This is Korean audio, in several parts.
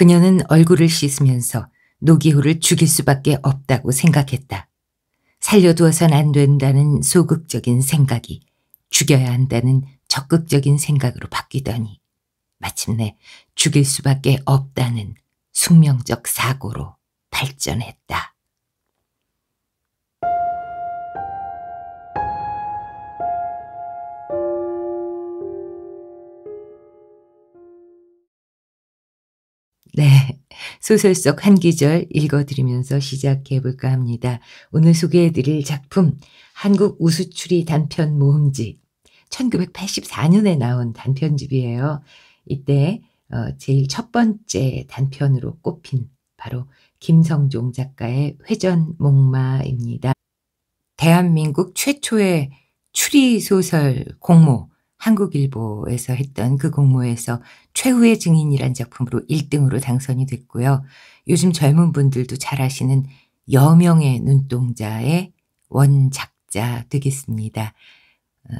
그녀는 얼굴을 씻으면서 노기호를 죽일 수밖에 없다고 생각했다. 살려두어선 안 된다는 소극적인 생각이 죽여야 한다는 적극적인 생각으로 바뀌더니 마침내 죽일 수밖에 없다는 숙명적 사고로 발전했다. 네. 소설 속한 기절 읽어드리면서 시작해볼까 합니다. 오늘 소개해드릴 작품, 한국 우수추리 단편 모음집. 1984년에 나온 단편집이에요. 이때, 어, 제일 첫 번째 단편으로 꼽힌 바로 김성종 작가의 회전 목마입니다. 대한민국 최초의 추리 소설 공모. 한국일보에서 했던 그 공모에서 최후의 증인이란 작품으로 1등으로 당선이 됐고요. 요즘 젊은 분들도 잘 아시는 여명의 눈동자의 원작자 되겠습니다. 어,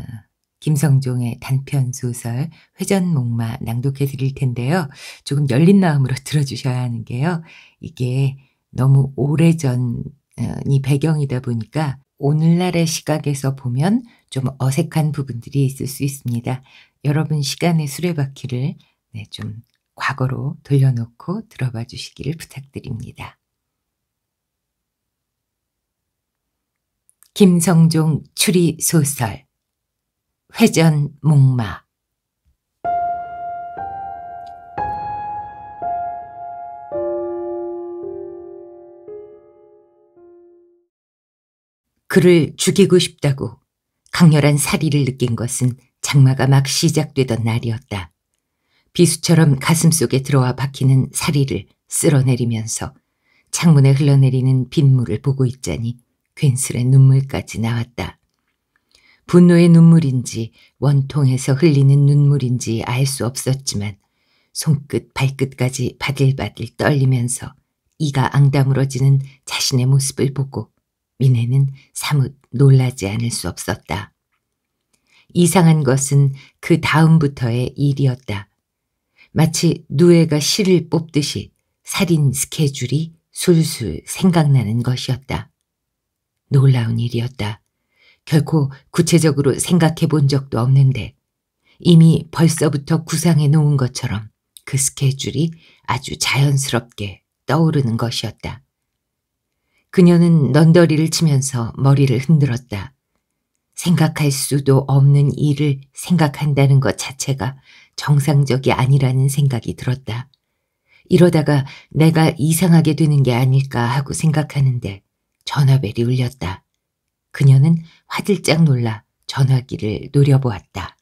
김성종의 단편 소설 회전목마 낭독해 드릴 텐데요. 조금 열린 마음으로 들어주셔야 하는 게요. 이게 너무 오래전이 배경이다 보니까 오늘날의 시각에서 보면 좀 어색한 부분들이 있을 수 있습니다. 여러분 시간의 수레바퀴를 네, 좀 과거로 돌려놓고 들어봐 주시기를 부탁드립니다. 김성종 추리소설 회전 목마 그를 죽이고 싶다고 강렬한 사리를 느낀 것은 장마가 막 시작되던 날이었다. 비수처럼 가슴 속에 들어와 박히는 사리를 쓸어내리면서 창문에 흘러내리는 빗물을 보고 있자니 괜스레 눈물까지 나왔다. 분노의 눈물인지 원통에서 흘리는 눈물인지 알 수 없었지만 손끝 발끝까지 바들바들 떨리면서 이가 앙다물어지는 자신의 모습을 보고 미네는 사뭇 놀라지 않을 수 없었다. 이상한 것은 그 다음부터의 일이었다. 마치 누에가 실을 뽑듯이 살인 스케줄이 술술 생각나는 것이었다. 놀라운 일이었다. 결코 구체적으로 생각해 본 적도 없는데 이미 벌써부터 구상해 놓은 것처럼 그 스케줄이 아주 자연스럽게 떠오르는 것이었다. 그녀는 넌더리를 치면서 머리를 흔들었다. 생각할 수도 없는 일을 생각한다는 것 자체가 정상적이 아니라는 생각이 들었다. 이러다가 내가 이상하게 되는 게 아닐까 하고 생각하는데 전화벨이 울렸다. 그녀는 화들짝 놀라 전화기를 노려보았다.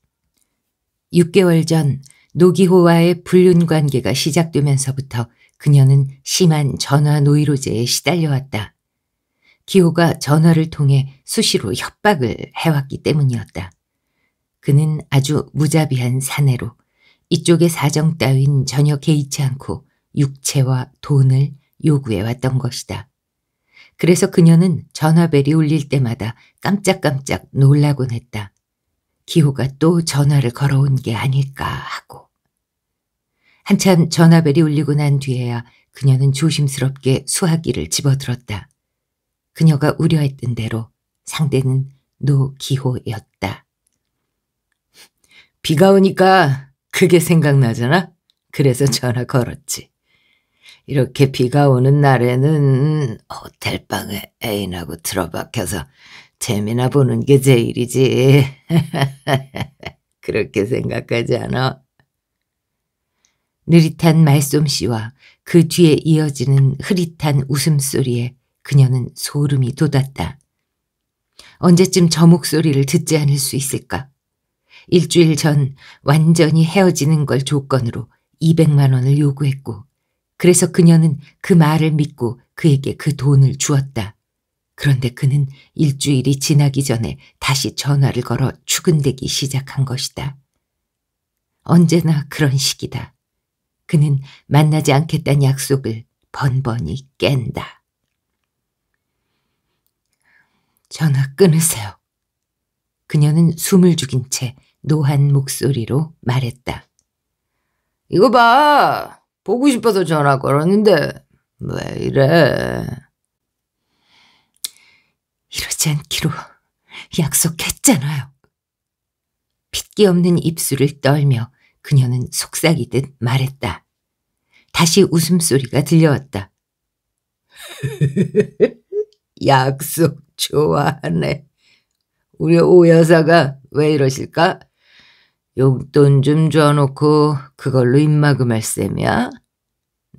6개월 전 노기호와의 불륜 관계가 시작되면서부터 그녀는 심한 전화 노이로제에 시달려왔다. 기호가 전화를 통해 수시로 협박을 해왔기 때문이었다. 그는 아주 무자비한 사내로 이쪽의 사정 따윈 전혀 개의치 않고 육체와 돈을 요구해왔던 것이다. 그래서 그녀는 전화벨이 울릴 때마다 깜짝깜짝 놀라곤 했다. 기호가 또 전화를 걸어온 게 아닐까 하고. 한참 전화벨이 울리고 난 뒤에야 그녀는 조심스럽게 수화기를 집어들었다. 그녀가 우려했던 대로 상대는 노기호였다. 비가 오니까 그게 생각나잖아. 그래서 전화 걸었지. 이렇게 비가 오는 날에는 호텔방에 애인하고 틀어박혀서 재미나 보는 게 제일이지. 그렇게 생각하지 않아? 느릿한 말솜씨와 그 뒤에 이어지는 흐릿한 웃음소리에 그녀는 소름이 돋았다. 언제쯤 저 목소리를 듣지 않을 수 있을까? 일주일 전 완전히 헤어지는 걸 조건으로 200만 원을 요구했고, 그래서 그녀는 그 말을 믿고 그에게 그 돈을 주었다. 그런데 그는 일주일이 지나기 전에 다시 전화를 걸어 추근대기 시작한 것이다. 언제나 그런 식이다. 그는 만나지 않겠다는 약속을 번번이 깬다. 전화 끊으세요. 그녀는 숨을 죽인 채 노한 목소리로 말했다. 이거 봐. 보고 싶어서 전화 걸었는데 왜 이래. 이러지 않기로 약속했잖아요. 핏기 없는 입술을 떨며 그녀는 속삭이듯 말했다. 다시 웃음소리가 들려왔다. 약속 좋아하네. 우리 오 여사가 왜 이러실까? 용돈 좀 줘놓고 그걸로 입막음할 셈이야?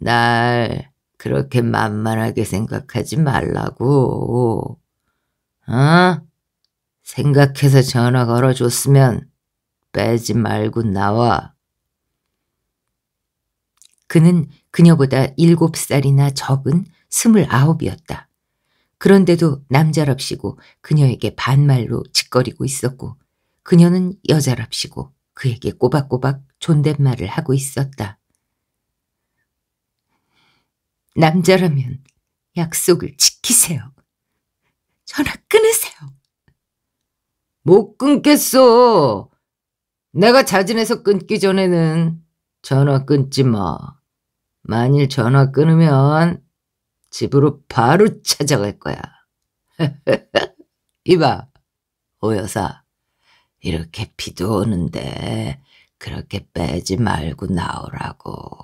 날 그렇게 만만하게 생각하지 말라고. 어? 생각해서 전화 걸어줬으면 빼지 말고 나와. 그는 그녀보다 일곱 살이나 적은 스물아홉이었다. 그런데도 남자랍시고 그녀에게 반말로 짓거리고 있었고 그녀는 여자랍시고 그에게 꼬박꼬박 존댓말을 하고 있었다. 남자라면 약속을 지키세요. 전화 끊으세요. 못 끊겠어. 내가 자진해서 끊기 전에는 전화 끊지 마. 만일 전화 끊으면 집으로 바로 찾아갈 거야. 이봐, 오 여사. 이렇게 비도 오는데 그렇게 빼지 말고 나오라고.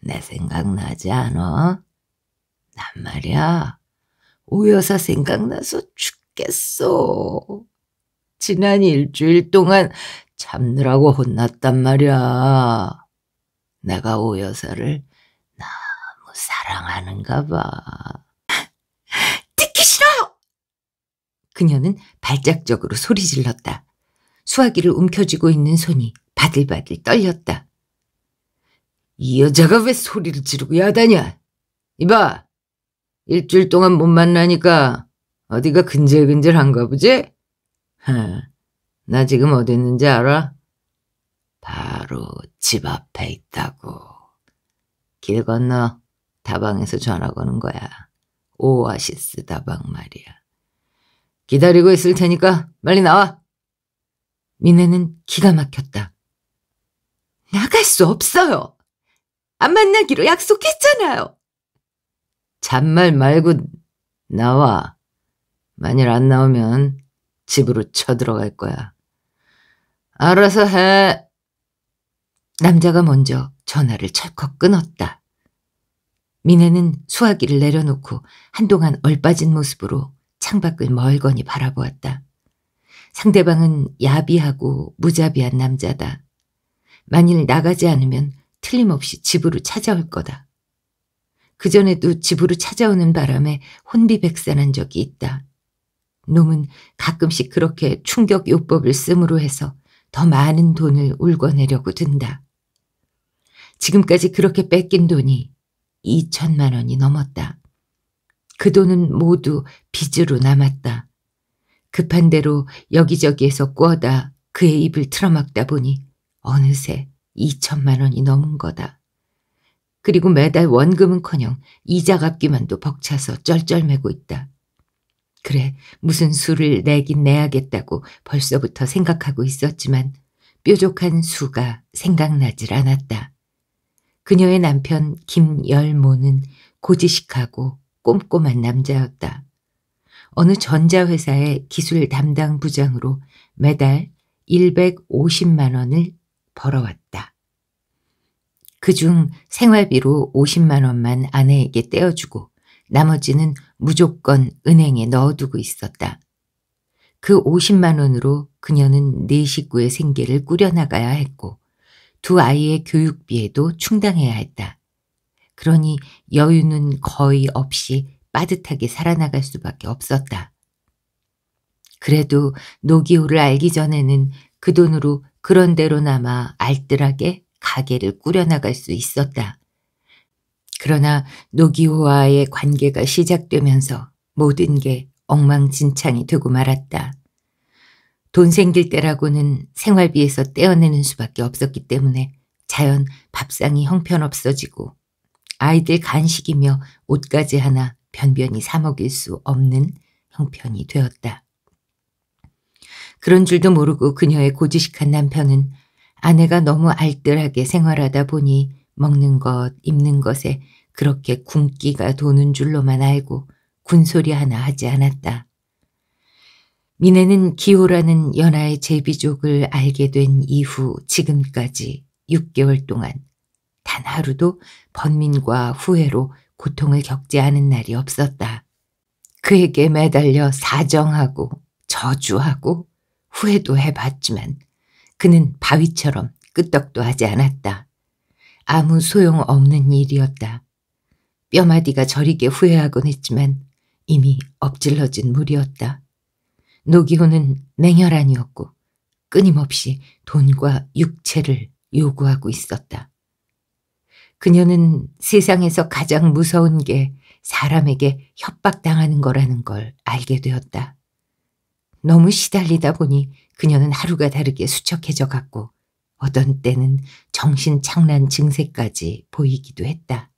내 생각나지 않아? 난 말이야. 오 여사 생각나서 죽겠어. 지난 일주일 동안 참느라고 혼났단 말이야. 내가 오 여사를 사랑하는가 봐. 듣기 싫어요! 그녀는 발작적으로 소리 질렀다. 수화기를 움켜쥐고 있는 손이 바들바들 떨렸다. 이 여자가 왜 소리를 지르고 야단이야? 이봐, 일주일 동안 못 만나니까 어디가 근질근질한가 보지? 하, 나 지금 어디 있는지 알아? 바로 집 앞에 있다고. 길 건너 다방에서 전화 거는 거야. 오아시스 다방 말이야. 기다리고 있을 테니까 빨리 나와. 미네는 기가 막혔다. 나갈 수 없어요. 안 만나기로 약속했잖아요. 잔말 말고 나와. 만일 안 나오면 집으로 쳐들어갈 거야. 알아서 해. 남자가 먼저 전화를 철컥 끊었다. 미네는 수화기를 내려놓고 한동안 얼빠진 모습으로 창밖을 멀거니 바라보았다. 상대방은 야비하고 무자비한 남자다. 만일 나가지 않으면 틀림없이 집으로 찾아올 거다. 그전에도 집으로 찾아오는 바람에 혼비백산한 적이 있다. 놈은 가끔씩 그렇게 충격요법을 쓰므로 해서 더 많은 돈을 울궈내려고 든다. 지금까지 그렇게 뺏긴 돈이 2천만 원이 넘었다. 그 돈은 모두 빚으로 남았다. 급한 대로 여기저기에서 꾸어다 그의 입을 틀어막다 보니 어느새 2천만 원이 넘은 거다. 그리고 매달 원금은커녕 이자 갚기만도 벅차서 쩔쩔매고 있다. 그래 무슨 수를 내긴 내야겠다고 벌써부터 생각하고 있었지만 뾰족한 수가 생각나질 않았다. 그녀의 남편 김열모는 고지식하고 꼼꼼한 남자였다. 어느 전자회사의 기술 담당 부장으로 매달 150만 원을 벌어왔다. 그 중 생활비로 50만 원만 아내에게 떼어주고 나머지는 무조건 은행에 넣어두고 있었다. 그 50만 원으로 그녀는 네 식구의 생계를 꾸려나가야 했고 두 아이의 교육비에도 충당해야 했다. 그러니 여유는 거의 없이 빠듯하게 살아나갈 수밖에 없었다. 그래도 노기호를 알기 전에는 그 돈으로 그런대로나마 알뜰하게 가게를 꾸려나갈 수 있었다. 그러나 노기호와의 관계가 시작되면서 모든 게 엉망진창이 되고 말았다. 돈 생길 때라고는 생활비에서 떼어내는 수밖에 없었기 때문에 자연 밥상이 형편없어지고 아이들 간식이며 옷까지 하나 변변히 사 먹일 수 없는 형편이 되었다. 그런 줄도 모르고 그녀의 고지식한 남편은 아내가 너무 알뜰하게 생활하다 보니 먹는 것, 입는 것에 그렇게 굶기가 도는 줄로만 알고 군소리 하나 하지 않았다. 미네는 기호라는 연하의 제비족을 알게 된 이후 지금까지 6개월 동안 단 하루도 번민과 후회로 고통을 겪지 않은 날이 없었다. 그에게 매달려 사정하고 저주하고 후회도 해봤지만 그는 바위처럼 끄떡도 하지 않았다. 아무 소용없는 일이었다. 뼈마디가 저리게 후회하곤 했지만 이미 엎질러진 물이었다. 노기호는 냉혈한이었고 끊임없이 돈과 육체를 요구하고 있었다. 그녀는 세상에서 가장 무서운 게 사람에게 협박당하는 거라는 걸 알게 되었다. 너무 시달리다 보니 그녀는 하루가 다르게 수척해져 갔고 어떤 때는 정신착란 증세까지 보이기도 했다.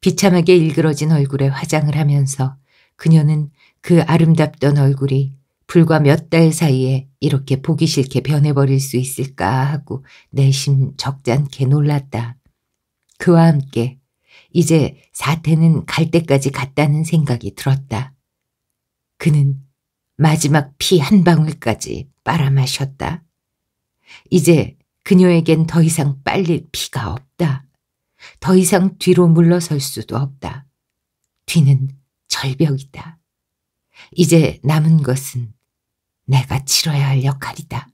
비참하게 일그러진 얼굴에 화장을 하면서 그녀는 그 아름답던 얼굴이 불과 몇 달 사이에 이렇게 보기 싫게 변해버릴 수 있을까 하고 내심 적잖게 놀랐다. 그와 함께 이제 사태는 갈 때까지 갔다는 생각이 들었다. 그는 마지막 피 한 방울까지 빨아마셨다. 이제 그녀에겐 더 이상 빨릴 피가 없다. 더 이상 뒤로 물러설 수도 없다. 뒤는 절벽이다. 이제 남은 것은 내가 치러야 할 역할이다.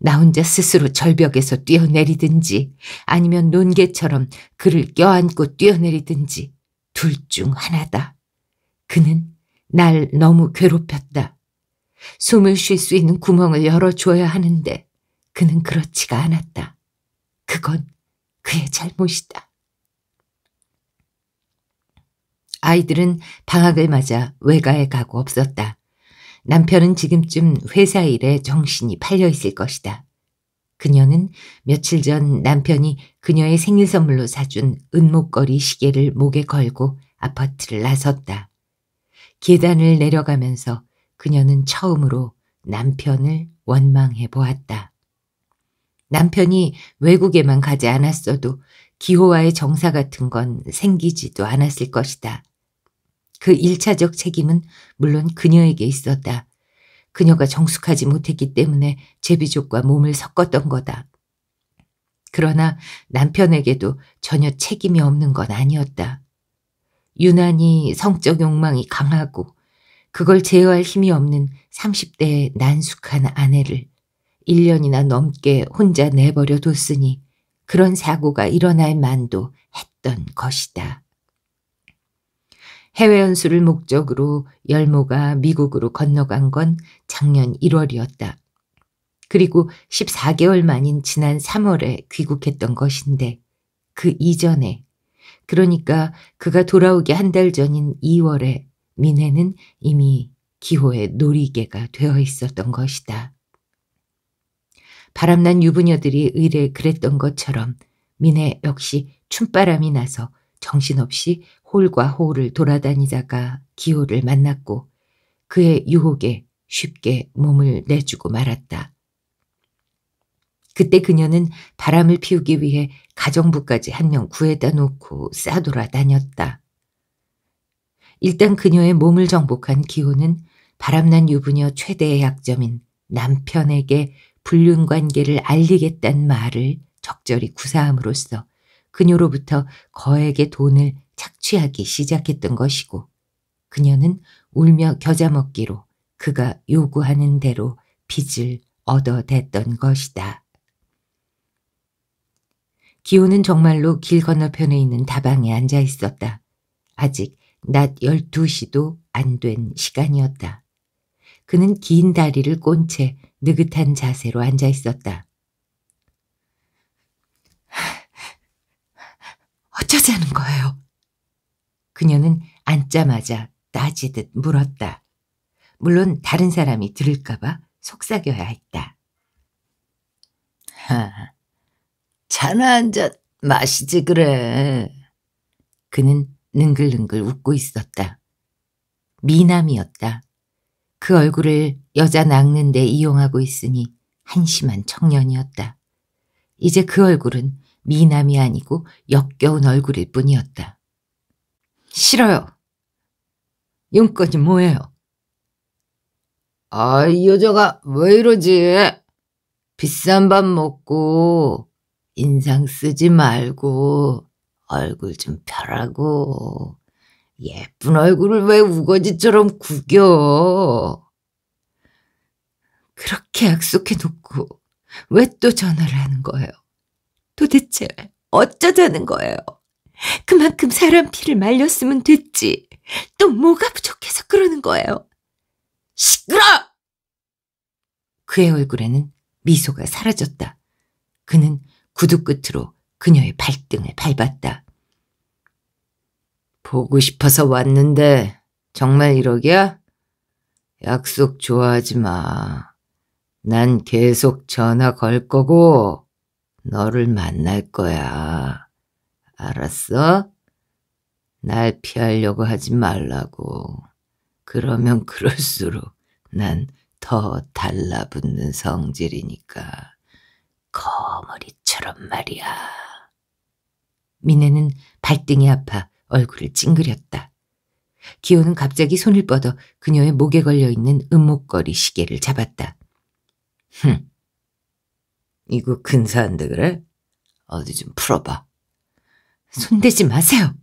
나 혼자 스스로 절벽에서 뛰어내리든지 아니면 논개처럼 그를 껴안고 뛰어내리든지 둘 중 하나다. 그는 날 너무 괴롭혔다. 숨을 쉴 수 있는 구멍을 열어줘야 하는데 그는 그렇지가 않았다. 그건 그의 잘못이다. 아이들은 방학을 맞아 외가에 가고 없었다. 남편은 지금쯤 회사 일에 정신이 팔려 있을 것이다. 그녀는 며칠 전 남편이 그녀의 생일 선물로 사준 은목걸이 시계를 목에 걸고 아파트를 나섰다. 계단을 내려가면서 그녀는 처음으로 남편을 원망해 보았다. 남편이 외국에만 가지 않았어도 기호와의 정사 같은 건 생기지도 않았을 것이다. 그 1차적 책임은 물론 그녀에게 있었다. 그녀가 정숙하지 못했기 때문에 제비족과 몸을 섞었던 거다. 그러나 남편에게도 전혀 책임이 없는 건 아니었다. 유난히 성적 욕망이 강하고 그걸 제어할 힘이 없는 30대의 난숙한 아내를 1년이나 넘게 혼자 내버려 뒀으니 그런 사고가 일어날 만도 했던 것이다. 해외 연수를 목적으로 열모가 미국으로 건너간 건 작년 1월이었다. 그리고 14개월 만인 지난 3월에 귀국했던 것인데 그 이전에 그러니까 그가 돌아오기 한 달 전인 2월에 민혜는 이미 기호의 놀이개가 되어 있었던 것이다. 바람난 유부녀들이 의뢰 그랬던 것처럼 미네 역시 춤바람이 나서 정신없이 홀과 홀을 돌아다니다가 기호를 만났고 그의 유혹에 쉽게 몸을 내주고 말았다. 그때 그녀는 바람을 피우기 위해 가정부까지 한 명 구해다 놓고 싸돌아다녔다. 일단 그녀의 몸을 정복한 기호는 바람난 유부녀 최대의 약점인 남편에게 불륜 관계를 알리겠다는 말을 적절히 구사함으로써 그녀로부터 거액의 돈을 착취하기 시작했던 것이고 그녀는 울며 겨자 먹기로 그가 요구하는 대로 빚을 얻어댔던 것이다. 기호는 정말로 길 건너편에 있는 다방에 앉아 있었다. 아직 낮 12시도 안 된 시간이었다. 그는 긴 다리를 꼰채 느긋한 자세로 앉아 있었다. 어쩌자는 거예요? 그녀는 앉자마자 따지듯 물었다. 물론 다른 사람이 들을까봐 속삭여야 했다. 하, 차나 한잔 마시지 그래. 그는 능글능글 웃고 있었다. 미남이었다. 그 얼굴을 여자 낚는 데 이용하고 있으니 한심한 청년이었다. 이제 그 얼굴은 미남이 아니고 역겨운 얼굴일 뿐이었다. 싫어요. 용건이 뭐예요? 아, 이 여자가 왜 이러지? 비싼 밥 먹고 인상 쓰지 말고 얼굴 좀 펴라고. 예쁜 얼굴을 왜 우거지처럼 구겨. 그렇게 약속해놓고 왜 또 전화를 하는 거예요? 도대체 어쩌자는 거예요? 그만큼 사람 피를 말렸으면 됐지. 또 뭐가 부족해서 그러는 거예요? 시끄러! 그의 얼굴에는 미소가 사라졌다. 그는 구두 끝으로 그녀의 발등을 밟았다. 보고 싶어서 왔는데 정말 이러기야? 약속 좋아하지 마. 난 계속 전화 걸 거고 너를 만날 거야. 알았어? 날 피하려고 하지 말라고. 그러면 그럴수록 난 더 달라붙는 성질이니까. 거머리처럼 말이야. 미네는 발등이 아파 얼굴을 찡그렸다. 기호는 갑자기 손을 뻗어 그녀의 목에 걸려있는 음목걸이 시계를 잡았다. 흠, 이거 근사한데 그래? 어디 좀 풀어봐. 손대지 마세요.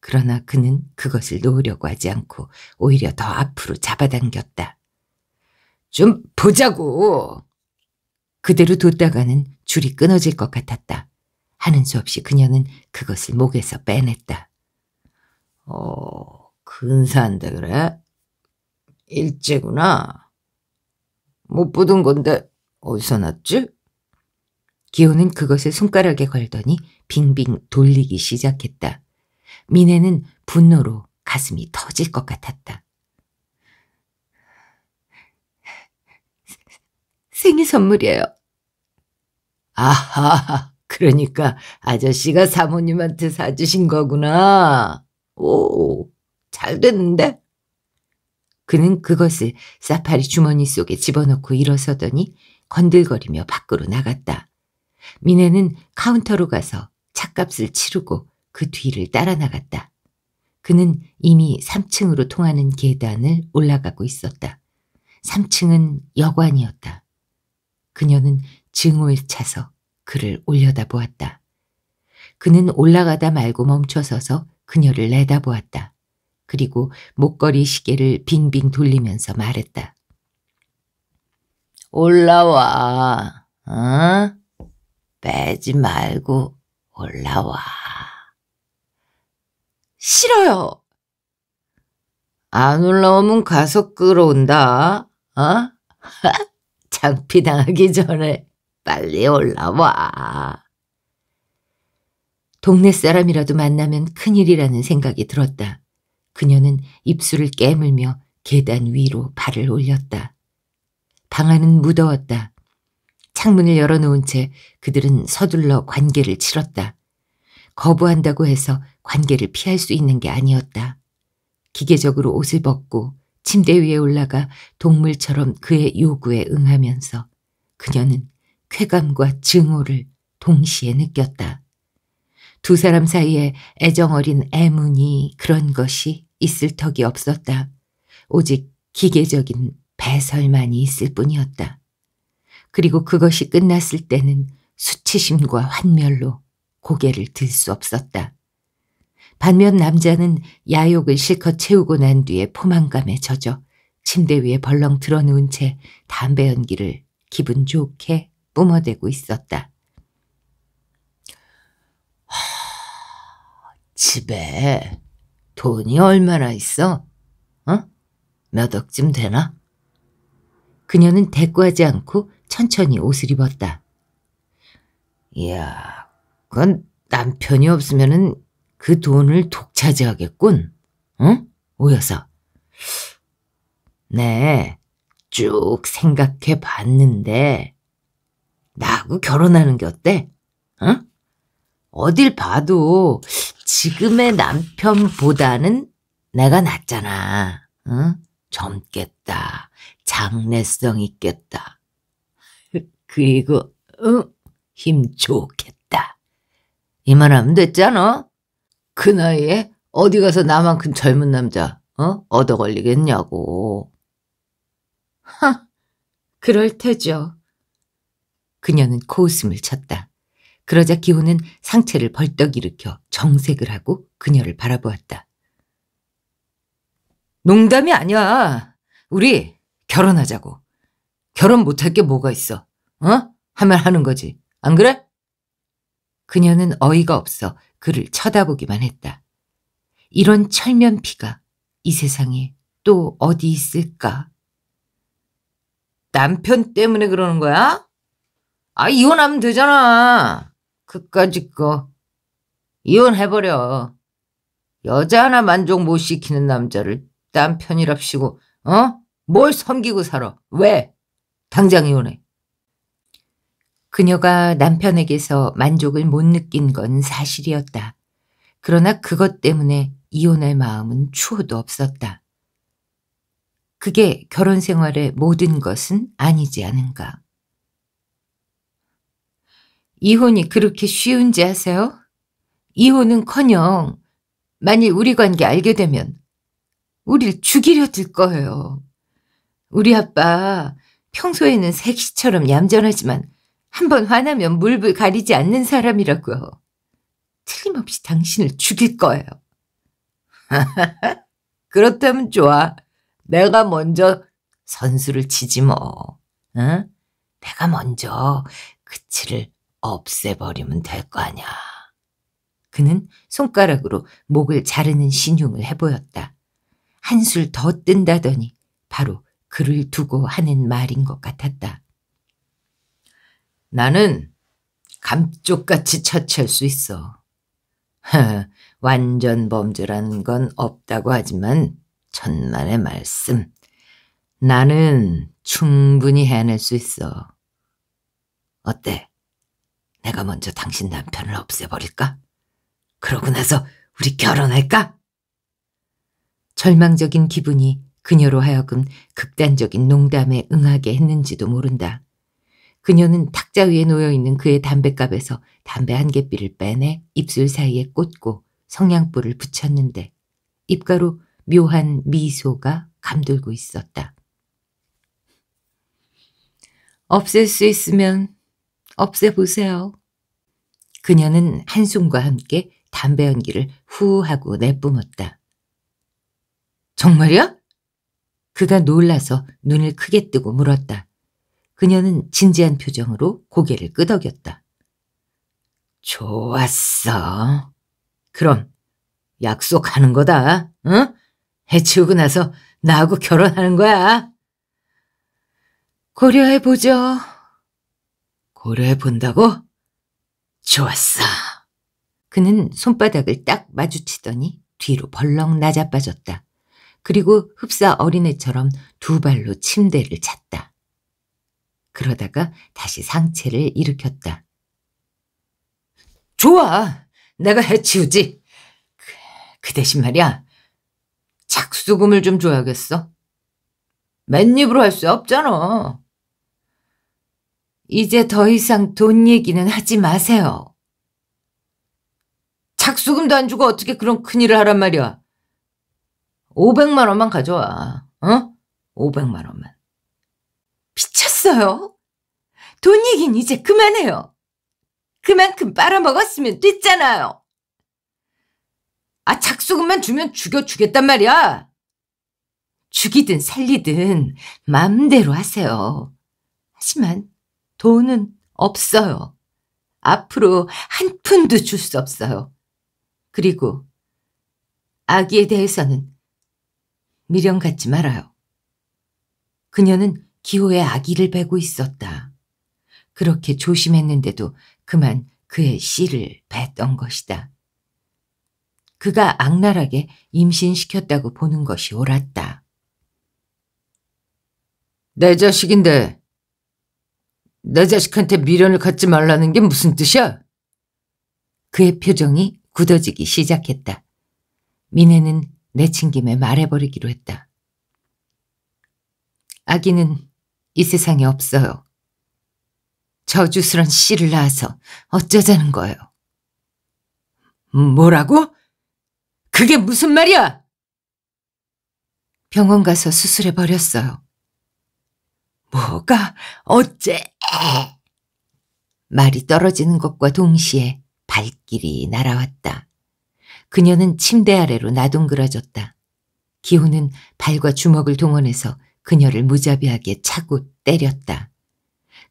그러나 그는 그것을 놓으려고 하지 않고 오히려 더 앞으로 잡아당겼다. 좀 보자고! 그대로 뒀다가는 줄이 끊어질 것 같았다. 하는 수 없이 그녀는 그것을 목에서 빼냈다. 어, 근사한데 그래? 일제구나. 못 보던 건데 어디서 났지? 기호는 그것을 손가락에 걸더니 빙빙 돌리기 시작했다. 미네는 분노로 가슴이 터질 것 같았다. 생일 선물이에요. 아하, 그러니까 아저씨가 사모님한테 사주신 거구나. 오, 잘 됐는데? 그는 그것을 사파리 주머니 속에 집어넣고 일어서더니 건들거리며 밖으로 나갔다. 미네는 카운터로 가서 찻값을 치르고 그 뒤를 따라 나갔다. 그는 이미 3층으로 통하는 계단을 올라가고 있었다. 3층은 여관이었다. 그녀는 증오에 차서 그를 올려다보았다. 그는 올라가다 말고 멈춰서서 그녀를 내다보았다. 그리고 목걸이 시계를 빙빙 돌리면서 말했다. 올라와, 응? 어? 빼지 말고 올라와. 싫어요. 안 올라오면 가서 끌어온다. 어? 장피당하기 전에. 빨리 올라와. 동네 사람이라도 만나면 큰일이라는 생각이 들었다. 그녀는 입술을 깨물며 계단 위로 발을 올렸다. 방 안은 무더웠다. 창문을 열어놓은 채 그들은 서둘러 관계를 치렀다. 거부한다고 해서 관계를 피할 수 있는 게 아니었다. 기계적으로 옷을 벗고 침대 위에 올라가 동물처럼 그의 요구에 응하면서 그녀는 쾌감과 증오를 동시에 느꼈다. 두 사람 사이에 애정 어린 애문이 그런 것이 있을 턱이 없었다. 오직 기계적인 배설만이 있을 뿐이었다. 그리고 그것이 끝났을 때는 수치심과 환멸로 고개를 들 수 없었다. 반면 남자는 야욕을 실컷 채우고 난 뒤에 포만감에 젖어 침대 위에 벌렁 드러누운 채 담배 연기를 기분 좋게 뿜어대고 있었다. 하, 집에 돈이 얼마나 있어? 어? 몇 억쯤 되나? 그녀는 대꾸하지 않고 천천히 옷을 입었다. 이야, 그건 남편이 없으면그 돈을 독차지하겠군. 응? 어? 오여서. 네, 쭉 생각해 봤는데, 나하고 결혼하는 게 어때? 응? 어딜 봐도 지금의 남편보다는 내가 낫잖아. 응? 젊겠다. 장래성 있겠다. 그리고 응? 힘 좋겠다. 이만하면 됐잖아. 그 나이에 어디 가서 나만큼 젊은 남자 어? 얻어 걸리겠냐고. 하, 그럴 테죠. 그녀는 코웃음을 쳤다. 그러자 기호는 상체를 벌떡 일으켜 정색을 하고 그녀를 바라보았다. 농담이 아니야. 우리 결혼하자고. 결혼 못할 게 뭐가 있어. 어? 하면 하는 거지. 안 그래? 그녀는 어이가 없어 그를 쳐다보기만 했다. 이런 철면피가 이 세상에 또 어디 있을까? 남편 때문에 그러는 거야? 아 이혼하면 되잖아. 그까짓 거. 이혼해버려. 여자 하나 만족 못 시키는 남자를 딴 편이랍시고 어? 뭘 섬기고 살아. 왜? 당장 이혼해. 그녀가 남편에게서 만족을 못 느낀 건 사실이었다. 그러나 그것 때문에 이혼할 마음은 추호도 없었다. 그게 결혼 생활의 모든 것은 아니지 않은가. 이혼이 그렇게 쉬운지 아세요? 이혼은커녕 만일 우리 관계 알게 되면 우릴 죽이려 들 거예요. 우리 아빠 평소에는 색시처럼 얌전하지만 한 번 화나면 물불 가리지 않는 사람이라고요. 틀림없이 당신을 죽일 거예요. 그렇다면 좋아. 내가 먼저 선수를 치지 뭐. 응? 내가 먼저 그치를 없애버리면 될 거냐. 아 그는 손가락으로 목을 자르는 신용을 해보였다. 한술 더 뜬다더니 바로 그를 두고 하는 말인 것 같았다. 나는 감쪽같이 처치할 수 있어. 완전 범죄라는 건 없다고 하지만 천만의 말씀. 나는 충분히 해낼 수 있어. 어때? 내가 먼저 당신 남편을 없애버릴까? 그러고 나서 우리 결혼할까? 절망적인 기분이 그녀로 하여금 극단적인 농담에 응하게 했는지도 모른다. 그녀는 탁자 위에 놓여있는 그의 담뱃갑에서 담배 한 개비를 빼내 입술 사이에 꽂고 성냥불을 붙였는데 입가로 묘한 미소가 감돌고 있었다. 없앨 수 있으면 없애보세요. 그녀는 한숨과 함께 담배 연기를 후 하고 내뿜었다. 정말이야? 그가 놀라서 눈을 크게 뜨고 물었다. 그녀는 진지한 표정으로 고개를 끄덕였다. 좋았어. 그럼 약속하는 거다. 응? 해치우고 나서 나하고 결혼하는 거야. 고려해보죠. 고려해 본다고? 좋았어. 그는 손바닥을 딱 마주치더니 뒤로 벌렁 낮아빠졌다. 그리고 흡사 어린애처럼 두 발로 침대를 찼다. 그러다가 다시 상체를 일으켰다. 좋아. 내가 해치우지. 그, 그 대신 말이야. 착수금을 좀 줘야겠어. 맨입으로 할 수 없잖아. 이제 더 이상 돈 얘기는 하지 마세요. 착수금도 안 주고 어떻게 그런 큰일을 하란 말이야. 500만 원만 가져와. 어? 500만 원만. 미쳤어요? 돈 얘기는 이제 그만해요. 그만큼 빨아먹었으면 됐잖아요. 아, 착수금만 주면 죽여 주겠단 말이야. 죽이든 살리든 마음대로 하세요. 하지만 돈은 없어요. 앞으로 한 푼도 줄 수 없어요. 그리고 아기에 대해서는 미련 갖지 말아요. 그녀는 기호의 아기를 베고 있었다. 그렇게 조심했는데도 그만 그의 씨를 뱉던 것이다. 그가 악랄하게 임신시켰다고 보는 것이 옳았다. 내 자식인데 내 자식한테 미련을 갖지 말라는 게 무슨 뜻이야? 그의 표정이 굳어지기 시작했다. 미네는 내친 김에 말해버리기로 했다. 아기는 이 세상에 없어요. 저주스런 씨를 낳아서 어쩌자는 거예요. 뭐라고? 그게 무슨 말이야? 병원 가서 수술해 버렸어요. 뭐가 어째 말이 떨어지는 것과 동시에 발길이 날아왔다. 그녀는 침대 아래로 나둥그러졌다. 기호는 발과 주먹을 동원해서 그녀를 무자비하게 차고 때렸다.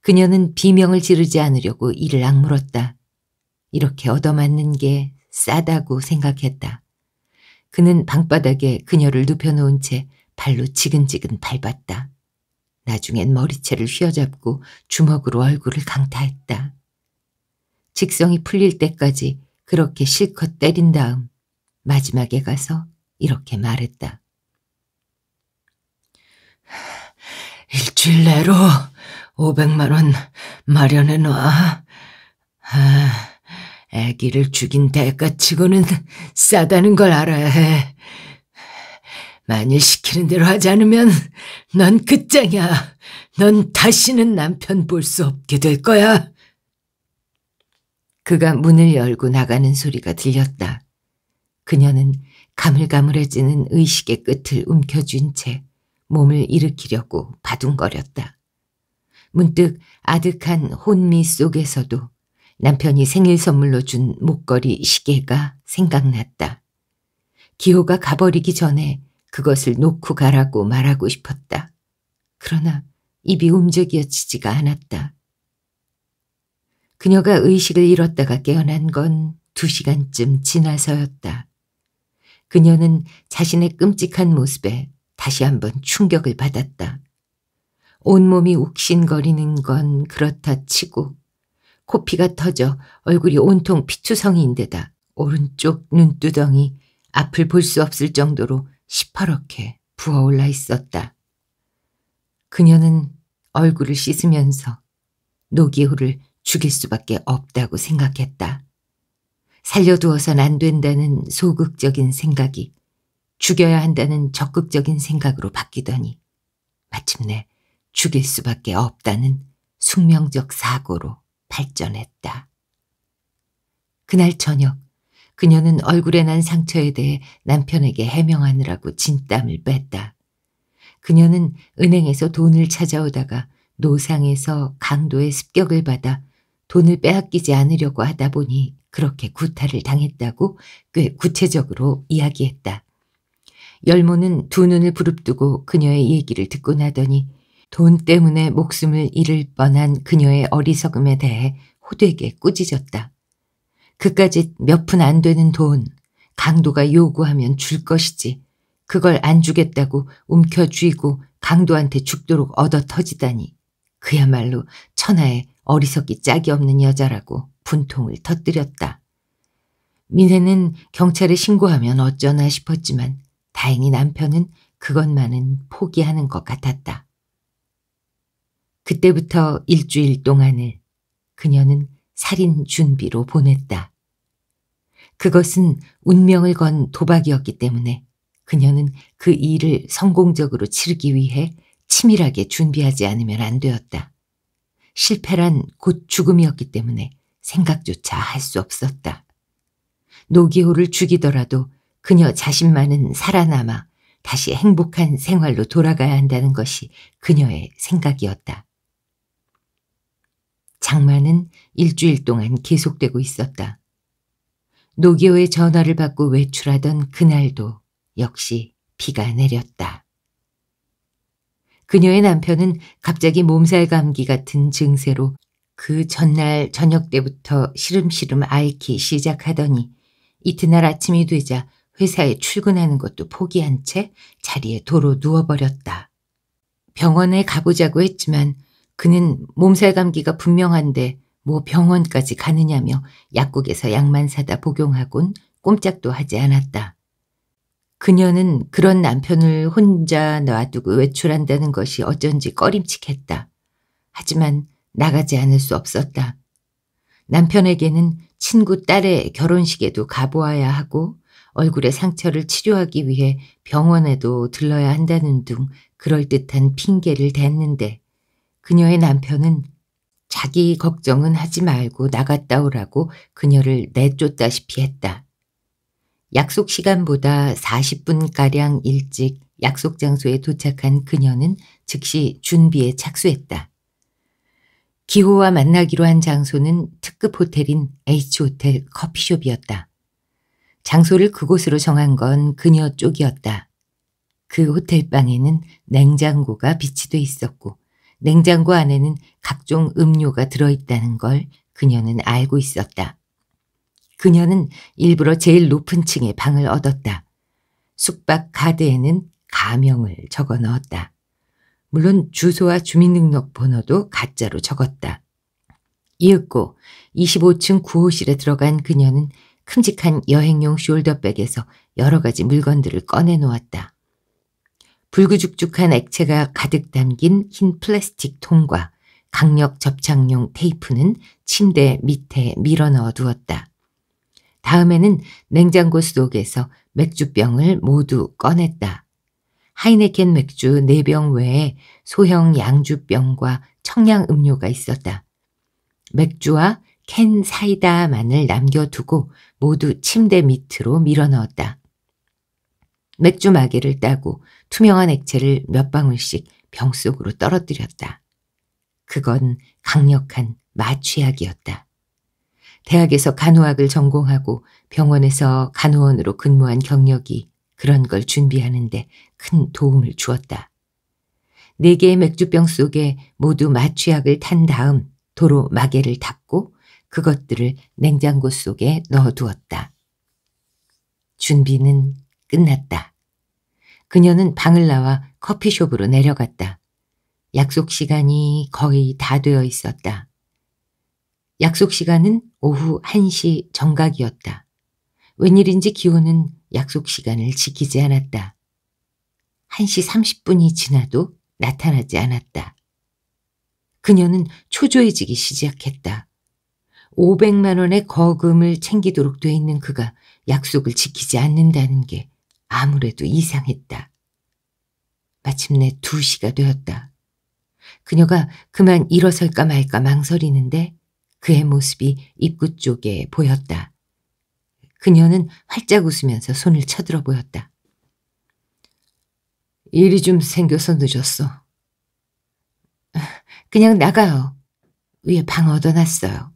그녀는 비명을 지르지 않으려고 이를 악물었다. 이렇게 얻어맞는 게 싸다고 생각했다. 그는 방바닥에 그녀를 눕혀놓은 채 발로 지근지근 밟았다. 나중엔 머리채를 휘어잡고 주먹으로 얼굴을 강타했다. 직성이 풀릴 때까지 그렇게 실컷 때린 다음 마지막에 가서 이렇게 말했다. 일주일 내로 500만 원 마련해 놔. 아, 아기를 죽인 대가치고는 싸다는 걸 알아야 해. 만일 시키는 대로 하지 않으면 넌 끝장이야. 넌 다시는 남편 볼 수 없게 될 거야. 그가 문을 열고 나가는 소리가 들렸다. 그녀는 가물가물해지는 의식의 끝을 움켜쥔 채 몸을 일으키려고 바둥거렸다. 문득 아득한 혼미 속에서도 남편이 생일 선물로 준 목걸이 시계가 생각났다. 기호가 가버리기 전에 그것을 놓고 가라고 말하고 싶었다. 그러나 입이 움직여지지가 않았다. 그녀가 의식을 잃었다가 깨어난 건 두 시간쯤 지나서였다. 그녀는 자신의 끔찍한 모습에 다시 한번 충격을 받았다. 온몸이 욱신거리는 건 그렇다 치고 코피가 터져 얼굴이 온통 피투성이인데다 오른쪽 눈두덩이 앞을 볼 수 없을 정도로 시퍼렇게 부어올라 있었다. 그녀는 얼굴을 씻으면서 노기호를 죽일 수밖에 없다고 생각했다. 살려두어선 안 된다는 소극적인 생각이 죽여야 한다는 적극적인 생각으로 바뀌더니 마침내 죽일 수밖에 없다는 숙명적 사고로 발전했다. 그날 저녁 그녀는 얼굴에 난 상처에 대해 남편에게 해명하느라고 진땀을 뺐다. 그녀는 은행에서 돈을 찾아오다가 노상에서 강도의 습격을 받아 돈을 빼앗기지 않으려고 하다 보니 그렇게 구타를 당했다고 꽤 구체적으로 이야기했다. 열모는 두 눈을 부릅뜨고 그녀의 얘기를 듣고 나더니 돈 때문에 목숨을 잃을 뻔한 그녀의 어리석음에 대해 호되게 꾸짖었다. 그까지몇푼안 되는 돈 강도가 요구하면 줄 것이지 그걸 안 주겠다고 움켜쥐고 강도한테 죽도록 얻어 터지다니 그야말로 천하에 어리석기 짝이 없는 여자라고 분통을 터뜨렸다. 민혜는 경찰에 신고하면 어쩌나 싶었지만 다행히 남편은 그것만은 포기하는 것 같았다. 그때부터 일주일 동안을 그녀는 살인 준비로 보냈다. 그것은 운명을 건 도박이었기 때문에 그녀는 그 일을 성공적으로 치르기 위해 치밀하게 준비하지 않으면 안 되었다. 실패란 곧 죽음이었기 때문에 생각조차 할 수 없었다. 노기호를 죽이더라도 그녀 자신만은 살아남아 다시 행복한 생활로 돌아가야 한다는 것이 그녀의 생각이었다. 장마는 일주일 동안 계속되고 있었다. 노기호의 전화를 받고 외출하던 그날도 역시 비가 내렸다. 그녀의 남편은 갑자기 몸살 감기 같은 증세로 그 전날 저녁 때부터 시름시름 앓기 시작하더니 이튿날 아침이 되자 회사에 출근하는 것도 포기한 채 자리에 도로 누워버렸다. 병원에 가보자고 했지만 그는 몸살 감기가 분명한데 뭐 병원까지 가느냐며 약국에서 약만 사다 복용하곤 꼼짝도 하지 않았다. 그녀는 그런 남편을 혼자 놔두고 외출한다는 것이 어쩐지 꺼림칙했다. 하지만 나가지 않을 수 없었다. 남편에게는 친구 딸의 결혼식에도 가보아야 하고 얼굴의 상처를 치료하기 위해 병원에도 들러야 한다는 등 그럴듯한 핑계를 댔는데 그녀의 남편은 자기 걱정은 하지 말고 나갔다 오라고 그녀를 내쫓다시피 했다. 약속 시간보다 40분가량 일찍 약속 장소에 도착한 그녀는 즉시 준비에 착수했다. 기호와 만나기로 한 장소는 특급 호텔인 H호텔 커피숍이었다. 장소를 그곳으로 정한 건 그녀 쪽이었다. 그 호텔방에는 냉장고가 비치돼 있었고 냉장고 안에는 각종 음료가 들어있다는 걸 그녀는 알고 있었다. 그녀는 일부러 제일 높은 층에 방을 얻었다. 숙박 카드에는 가명을 적어 넣었다. 물론 주소와 주민등록번호도 가짜로 적었다. 이윽고 25층 구호실에 들어간 그녀는 큼직한 여행용 숄더백에서 여러 가지 물건들을 꺼내놓았다. 붉으죽죽한 액체가 가득 담긴 흰 플라스틱 통과 강력 접착용 테이프는 침대 밑에 밀어 넣어 두었다. 다음에는 냉장고 속에서 맥주병을 모두 꺼냈다. 하이네켄 맥주 4병 외에 소형 양주병과 청량음료가 있었다. 맥주와 캔 사이다만을 남겨두고 모두 침대 밑으로 밀어넣었다. 맥주 마개를 따고 투명한 액체를 몇 방울씩 병 속으로 떨어뜨렸다. 그건 강력한 마취약이었다. 대학에서 간호학을 전공하고 병원에서 간호원으로 근무한 경력이 그런 걸 준비하는데 큰 도움을 주었다. 네 개의 맥주병 속에 모두 마취약을 탄 다음 도로 마개를 닫고 그것들을 냉장고 속에 넣어두었다. 준비는 끝났다. 그녀는 방을 나와 커피숍으로 내려갔다. 약속 시간이 거의 다 되어 있었다. 약속 시간은 오후 1시 정각이었다. 웬일인지 기호는 약속 시간을 지키지 않았다. 1시 30분이 지나도 나타나지 않았다. 그녀는 초조해지기 시작했다. 500만 원의 거금을 챙기도록 돼 있는 그가 약속을 지키지 않는다는 게 아무래도 이상했다. 마침내 두시가 되었다. 그녀가 그만 일어설까 말까 망설이는데 그의 모습이 입구 쪽에 보였다. 그녀는 활짝 웃으면서 손을 쳐들어 보였다. 일이 좀 생겨서 늦었어. 그냥 나가요. 위에 방 얻어놨어요.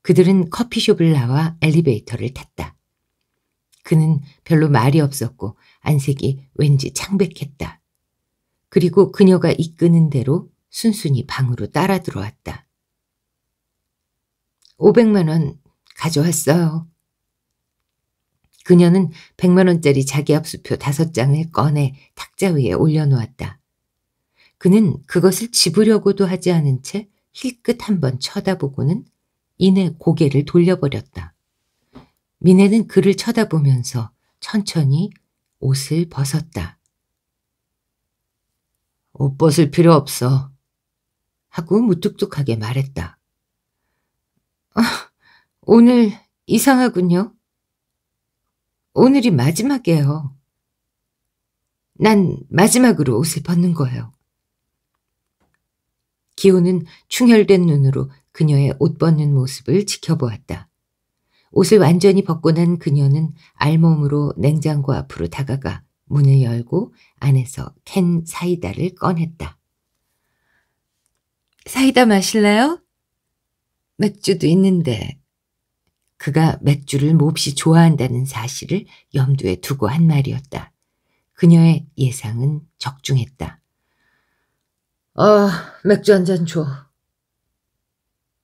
그들은 커피숍을 나와 엘리베이터를 탔다. 그는 별로 말이 없었고 안색이 왠지 창백했다. 그리고 그녀가 이끄는 대로 순순히 방으로 따라 들어왔다. 500만 원 가져왔어요. 그녀는 100만 원짜리 자기 압수표 다섯 장을 꺼내 탁자 위에 올려놓았다. 그는 그것을 집으려고도 하지 않은 채 힐끗 한번 쳐다보고는 이내 고개를 돌려버렸다. 미네는 그를 쳐다보면서 천천히 옷을 벗었다. 옷 벗을 필요 없어. 하고 무뚝뚝하게 말했다. 아, 오늘 이상하군요. 오늘이 마지막이에요. 난 마지막으로 옷을 벗는 거예요. 기호는 충혈된 눈으로 그녀의 옷 벗는 모습을 지켜보았다. 옷을 완전히 벗고 난 그녀는 알몸으로 냉장고 앞으로 다가가 문을 열고 안에서 캔 사이다를 꺼냈다. 사이다 마실래요? 맥주도 있는데. 그가 맥주를 몹시 좋아한다는 사실을 염두에 두고 한 말이었다. 그녀의 예상은 적중했다. 아, 맥주 한 잔 줘.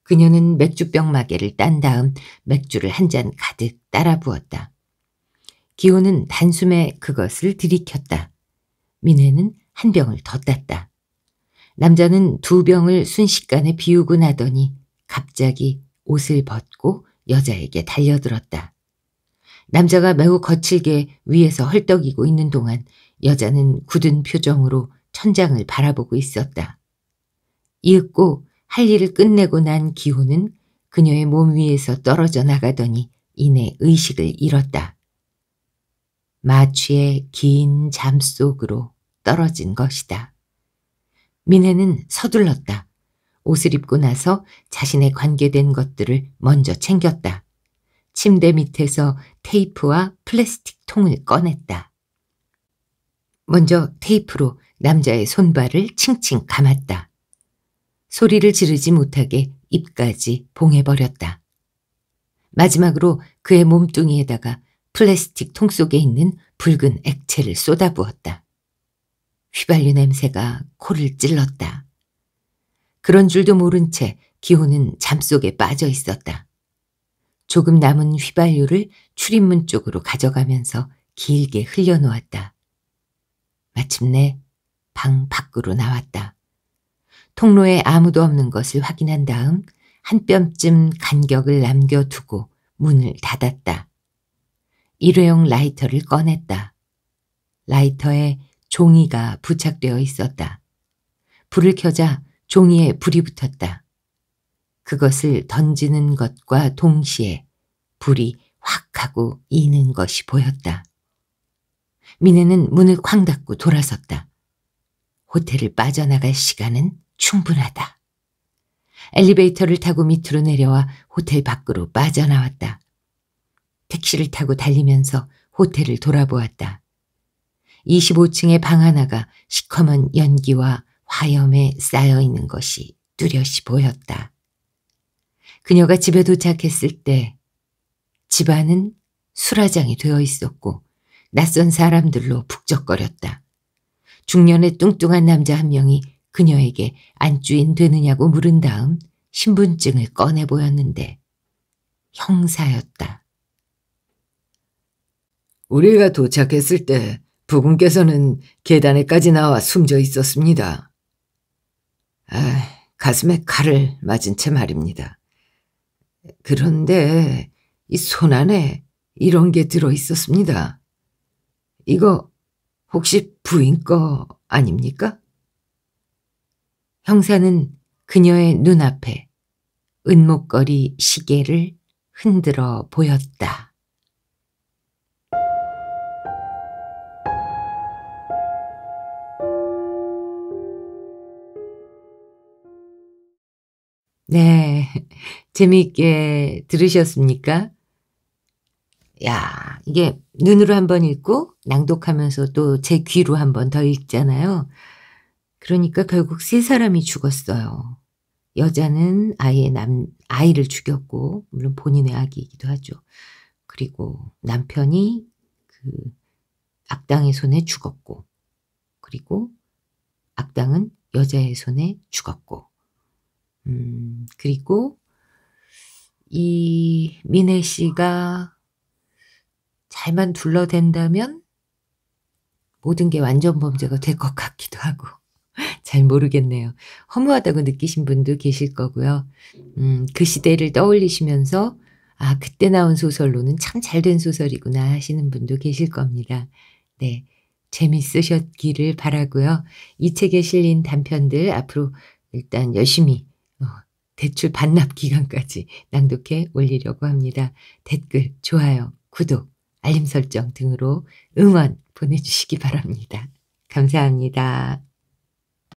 그녀는 맥주병 마개를 딴 다음 맥주를 한 잔 가득 따라 부었다. 기호는 단숨에 그것을 들이켰다. 민회는 한 병을 더 땄다. 남자는 두 병을 순식간에 비우고 나더니 갑자기 옷을 벗고 여자에게 달려들었다. 남자가 매우 거칠게 위에서 헐떡이고 있는 동안 여자는 굳은 표정으로 천장을 바라보고 있었다. 이윽고 할 일을 끝내고 난 기호는 그녀의 몸 위에서 떨어져 나가더니 이내 의식을 잃었다. 마취의 긴 잠 속으로 떨어진 것이다. 미네는 서둘렀다. 옷을 입고 나서 자신의 관계된 것들을 먼저 챙겼다. 침대 밑에서 테이프와 플라스틱 통을 꺼냈다. 먼저 테이프로 남자의 손발을 칭칭 감았다. 소리를 지르지 못하게 입까지 봉해버렸다. 마지막으로 그의 몸뚱이에다가 플라스틱 통 속에 있는 붉은 액체를 쏟아부었다. 휘발유 냄새가 코를 찔렀다. 그런 줄도 모른 채 기호는 잠 속에 빠져 있었다. 조금 남은 휘발유를 출입문 쪽으로 가져가면서 길게 흘려놓았다. 마침내 방 밖으로 나왔다. 통로에 아무도 없는 것을 확인한 다음 한 뼘쯤 간격을 남겨두고 문을 닫았다. 일회용 라이터를 꺼냈다. 라이터에 종이가 부착되어 있었다. 불을 켜자 종이에 불이 붙었다. 그것을 던지는 것과 동시에 불이 확 하고 이는 것이 보였다. 미네는 문을 쾅 닫고 돌아섰다. 호텔을 빠져나갈 시간은 충분하다. 엘리베이터를 타고 밑으로 내려와 호텔 밖으로 빠져나왔다. 택시를 타고 달리면서 호텔을 돌아보았다. 25층의 방 하나가 시커먼 연기와 화염에 쌓여 있는 것이 뚜렷이 보였다. 그녀가 집에 도착했을 때 집안은 수라장이 되어 있었고 낯선 사람들로 북적거렸다. 중년의 뚱뚱한 남자 한 명이 그녀에게 안주인 되느냐고 물은 다음 신분증을 꺼내 보였는데 형사였다. 우리가 도착했을 때 부군께서는 계단에까지 나와 숨져 있었습니다. 아, 가슴에 칼을 맞은 채 말입니다. 그런데 이 손 안에 이런 게 들어 있었습니다. 이거 혹시 부인 거 아닙니까? 형사는 그녀의 눈앞에 은목거리 시계를 흔들어 보였다. 네, 재미있게 들으셨습니까? 야, 이게 눈으로 한번 읽고 낭독하면서 또 제 귀로 한번 더 읽잖아요. 그러니까 결국 세 사람이 죽었어요. 여자는 아예 남, 아이를 죽였고, 물론 본인의 아기이기도 하죠. 그리고 남편이 그 악당의 손에 죽었고, 그리고 악당은 여자의 손에 죽었고, 음, 그리고 이 미네 씨가 잘만 둘러댄다면 모든 게 완전 범죄가 될 것 같기도 하고, 잘 모르겠네요. 허무하다고 느끼신 분도 계실 거고요. 음, 그 시대를 떠올리시면서 아, 그때 나온 소설로는 참 잘 된 소설이구나 하시는 분도 계실 겁니다. 네. 재미있으셨기를 바라고요. 이 책에 실린 단편들 앞으로 일단 열심히 어, 대출 반납 기간까지 낭독해 올리려고 합니다. 댓글, 좋아요, 구독, 알림 설정 등으로 응원 보내주시기 바랍니다. 감사합니다.